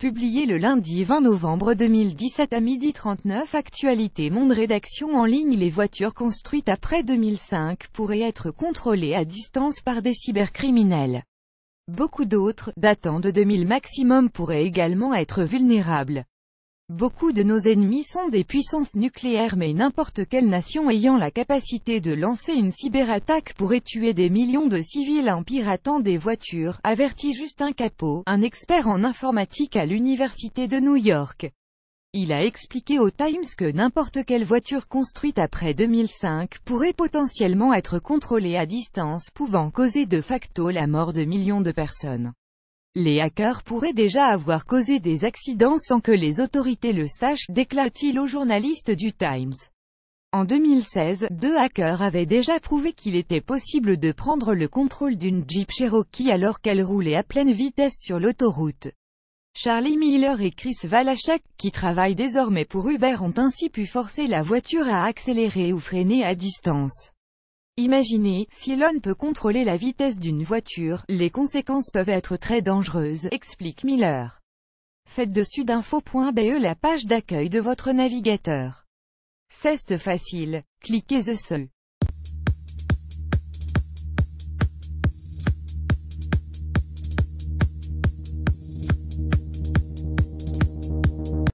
Publié le lundi 20 novembre 2017 à midi 39 Actualité Monde Rédaction en ligne Les voitures construites après 2005 pourraient être contrôlées à distance par des cybercriminels. Beaucoup d'autres, datant de 2000 maximum pourraient également être vulnérables. Beaucoup de nos ennemis sont des puissances nucléaires mais n'importe quelle nation ayant la capacité de lancer une cyberattaque pourrait tuer des millions de civils en piratant des voitures, avertit Justin Capot, un expert en informatique à l'Université de New York. Il a expliqué au Times que n'importe quelle voiture construite après 2005 pourrait potentiellement être contrôlée à distance pouvant causer de facto la mort de millions de personnes. Les hackers pourraient déjà avoir causé des accidents sans que les autorités le sachent, déclare-t-il aux journalistes du Times. En 2016, deux hackers avaient déjà prouvé qu'il était possible de prendre le contrôle d'une Jeep Cherokee alors qu'elle roulait à pleine vitesse sur l'autoroute. Charlie Miller et Chris Valachak, qui travaillent désormais pour Uber ont ainsi pu forcer la voiture à accélérer ou freiner à distance. Imaginez, si l'on peut contrôler la vitesse d'une voiture, les conséquences peuvent être très dangereuses, explique Miller. Faites dessus d'info.be la page d'accueil de votre navigateur. C'est facile. Cliquez The Seul.